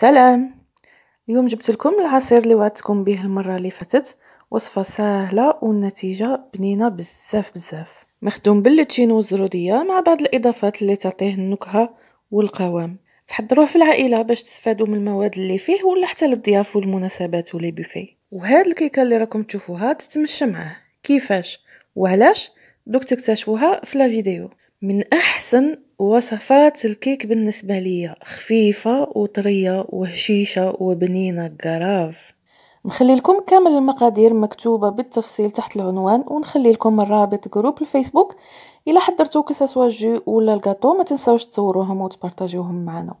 سلام اليوم جبت لكم العصير اللي وعدتكم به المره اللي فاتت وصفه سهله والنتيجه بنينه بزاف بزاف مخدوم باللتشين والزروديه مع بعض الاضافات اللي تعطيه النكهه والقوام تحضروه في العائله باش تستفادوا من المواد اللي فيه ولا حتى للضياف والمناسبات ولي بوفي وهاد الكيكه اللي راكم تشوفوها تتمشى معاه كيفاش وعلاش دوك تكتشفوها في لا فيديو من احسن وصفات الكيك بالنسبة ليا خفيفة وطرية وهشيشة وبنينة كراف نخلي لكم كامل المقادير مكتوبة بالتفصيل تحت العنوان ونخلي لكم الرابط جروب الفيسبوك إلا حضرتو كساسوا الجو ولا الكاطو ما تنساوش تصوروهم وتبارطاجيوهم معنا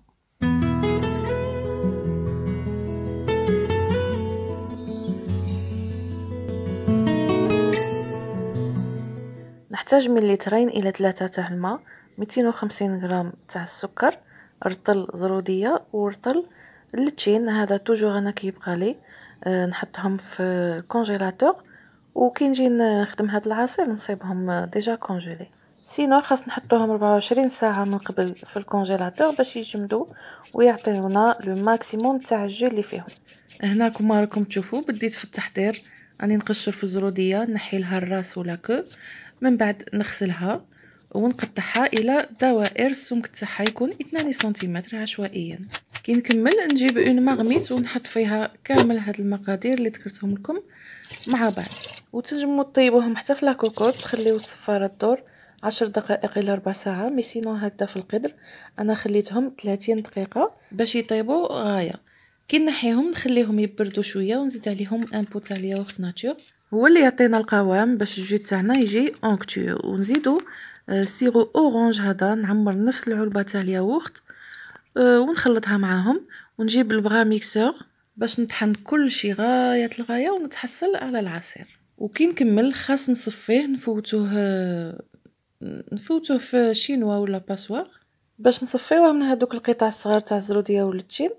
نحتاج من لترين الى ثلاثة تاع الماء ميتين غرام تاع السكر رطل زروديه ورطل اللتشين هذا توجور انا كيبقى لي آه، نحطهم في الكونجيلاتور وكي نجي نخدم هاد العصير نصيبهم ديجا كونجيلي سينو خاص نحطوهم 24 ساعه من قبل في الكونجيلاتور باش يجمدوا ويعطيونا لو ماكسيموم تاع الجو اللي فيهم هنا كما راكم تشوفوا بديت في التحضير راني نقشر في الزروديه نحي لها الراس ولا كو من بعد نغسلها ونقطعها الى دوائر السمك تاعها يكون 2 سنتيمتر عشوائيا كي نكمل نجيب اون ماغميت ونحط فيها كامل هاد المقادير اللي ذكرتهم لكم مع بعض وتنجموا طيبوهم حتى في لاكوكوط تخليو الصفاره تدور عشر دقائق الى ربع ساعه مي سينو هكذا في القدر انا خليتهم 30 دقيقه باش يطيبوا غايه كي نحيهم نخليهم يبردوا شويه ونزيد عليهم ان بو تاع لياوخت ناتور هو اللي يعطينا القوام باش الجو تاعنا يجي اونكتور ونزيدو آه، سيرو اورانج هذا نعمر نفس العلبه تاع الياغورت آه، ونخلطها معاهم ونجيب البغا ميكسور باش نطحن كل شيء غايه الغايه ونتحصل على العصير وكي نكمل خاص نصفيه نفوتوه آه، نفوتوه في شينوا ولا باسوار باش نصفيوه من هذوك القطع الصغار تاع الزروديه ولا التين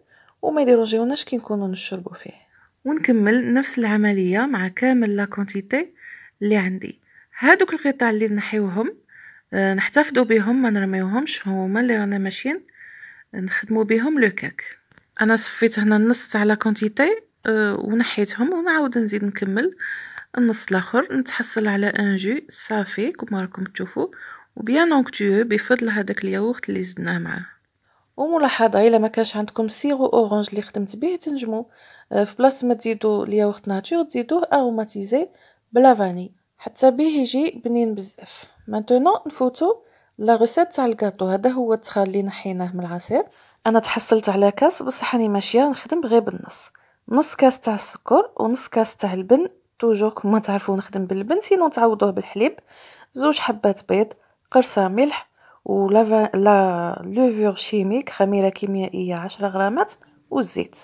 وما يديروجيوناش كي نكونوا نشربوا فيه ونكمل نفس العمليه مع كامل لا كونتيتي اللي عندي هادوك القطع اللي نحيوهم آه، نحتفظوا بيهم ما نرميوهمش هما اللي رانا ماشيين نخدمو بيهم لو كاك انا صفيت هنا النص تاع لا كونتيتي آه، ونحيتهم ونعاود نزيد نكمل النص الاخر نتحصل على ان جو صافي كما راكم تشوفوا وبيان اونكتيو بفضل هذاك الياغورت اللي زدناه معاه وملاحظه الا ما كانش عندكم سيرو اورانج اللي خدمت به تنجمو آه، في بلاصه ما تزيدوا الياغورت ناتور تزيدوه اروماتيزي بلا فاني حتى به يجي بنين بزاف مانتونو نفوتو لا غوسيت تاع الكاطو هذا هو التخال اللي نحيناه من العصير انا تحصلت على كاس بصح راني ماشيه نخدم غير بالنص نص كاس تاع السكر ونص كاس تاع البن توجور كما تعرفوا نخدم باللبن سينو تعوضوه بالحليب زوج حبات بيض قرصه ملح ولا لا لوفور شيميك خميره كيميائيه 10 غرامات والزيت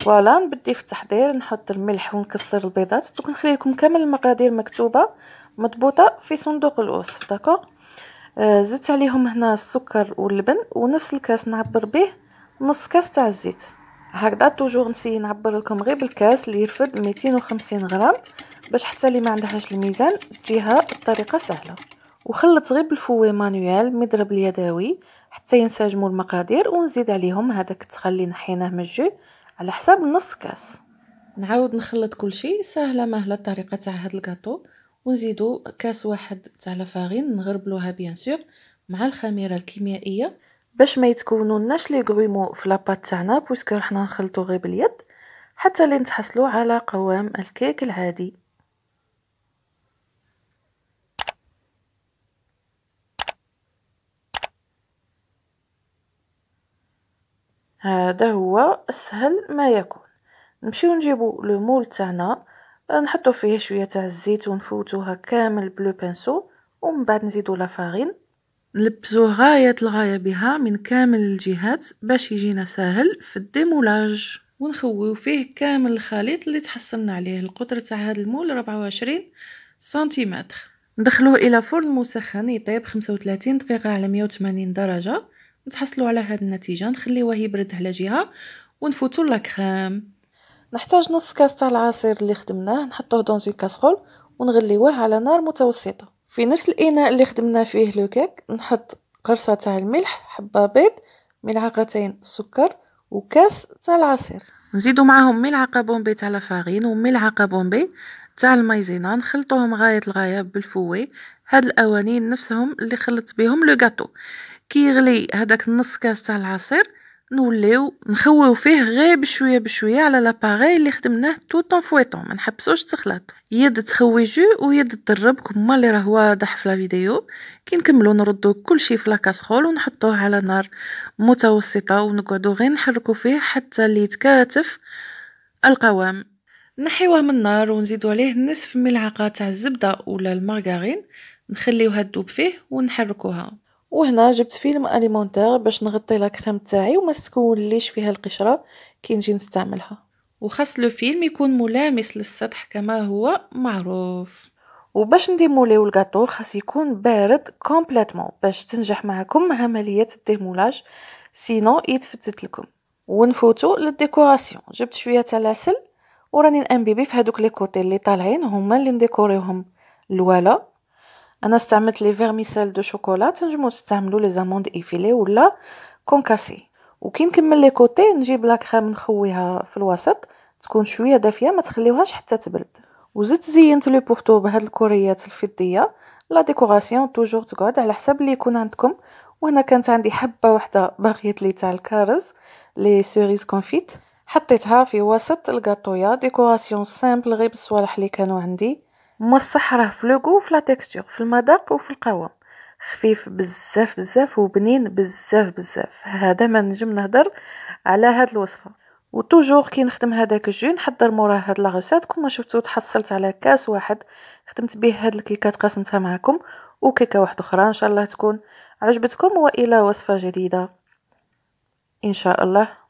فوالا نبدي في التحضير نحط الملح ونكسر البيضات دوك نخلي لكم كامل المقادير مكتوبه مضبوطه في صندوق الوصف داكوغ آه زدت عليهم هنا السكر واللبن ونفس الكاس نعبر به نص كاس تاع الزيت هكذا توجور نسي نعبر لكم غير بالكاس اللي يرفد 250 غرام باش حتى اللي ما عندهاش الميزان تجيها بطريقه سهله وخلط غير بالفوي مانويال مضرب اليدوي حتى ينسجموا المقادير ونزيد عليهم هذاك تخلي نحيناه من الجو على حساب نص كاس نعاود نخلط كل شيء سهله مهله الطريقه تاع هذا الكاطو ونزيدو كاس واحد تاع لافارين نغربلوها بيان سور مع الخميره الكيميائيه باش ما يتكونوا لناش لي غرومو في لاباط تاعنا بوسكو رحنا نخلطو غير باليد حتى لين تحصلوا على قوام الكيك العادي هذا هو اسهل ما يكون نمشيو نجيبو لو مول تاعنا نحطو فيه شويه تاع الزيت ونفوتوها كامل بلو بانسو ومن بعد نزيدو لافارين نلبسو غايه الغايه بها من كامل الجهات باش يجينا ساهل في الديمولاج ونخويو فيه كامل الخليط اللي تحصلنا عليه القطر تاع هذا المول 24 سنتيمتر ندخلوه الى فرن مسخن يطيب 35 دقيقه على 180 درجه نتحصلوا على هذه النتيجه نخليوه يبرد على جهه ونفوتوا لاكريم نحتاج نص كاس تاع العصير اللي خدمناه نحطوه دون زي كاسرول ونغليوه على نار متوسطه في نفس الاناء اللي خدمنا فيه لو كيك نحط قرصه تاع الملح حبه بيض ملعقتين سكر وكاس تاع العصير نزيدو معاهم ملعقه بومبي تاع لافارين وملعقه بومبي تاع المايزينا نخلطوهم غايه الغايه بالفوي هاد الاوانين نفسهم اللي خلطت بهم لو كي يغلي هذاك النص كاس تاع العصير نوليو نخويو فيه غير بشويه بشويه على لاباري اللي خدمناه طون فويتون ما نحبسوش تخلط يد تخوي جو ويد تدرب كما اللي راه واضح في لا فيديو كي نكملو نردو كلشي في لاكاسرول ونحطوه على نار متوسطه ونقعدو غير نحركو فيه حتى اللي يتكاتف القوام نحيوه من النار ونزيدو عليه نصف ملعقه تاع الزبده ولا المارغرين نخليوها تذوب فيه ونحركوها وهنا جبت فيلم اليمونتير باش نغطي لا كريم تاعي وما تكونليش فيها القشره كي نجي نستعملها وخاص لو فيلم يكون ملامس للسطح كما هو معروف وباش نديموليو الكاطو خاص يكون بارد كومبليتوم باش تنجح معكم عمليه الديمولاج سينو يتفتت لكم ونفوتو للديكوراسيون جبت شويه تاع العسل وراني نانبيبي في هذوك لي كوتي اللي طالعين هما اللي نديكوريوهم الوالا انا استعملت لي فيرميسيل دو شوكولا تنجمو تستعملو لي زاموند ايفيلي ولا كونكاسي وكي نكمل لي كوتي نجيب لا كريم نخويها في الوسط تكون شويه دافيه ما تخليوهاش حتى تبرد وزدت زينت لو بورتو بهاد الكوريات الفضيه لا ديكوراسيون توجور تقعد على حساب اللي يكون عندكم وهنا كانت عندي حبه وحده باغيت لي تاع الكارز لي سيريز كونفيت حطيتها في وسط الكاطويا ديكوراسيون سامبل غير بالصوالح اللي كانوا عندي مصح راه في لوغو وفي لا تيكستور في المذاق وفي القوام خفيف بزاف بزاف وبنين بزاف بزاف هذا ما نجم نهضر على هاد الوصفه وتوجور كي نخدم هذاك الجو نحضر موراه هاد لا غوسات كما شفتو تحصلت على كاس واحد خدمت به هاد الكيكات قسمتها معكم وكيكه واحده اخرى ان شاء الله تكون عجبتكم والى وصفه جديده ان شاء الله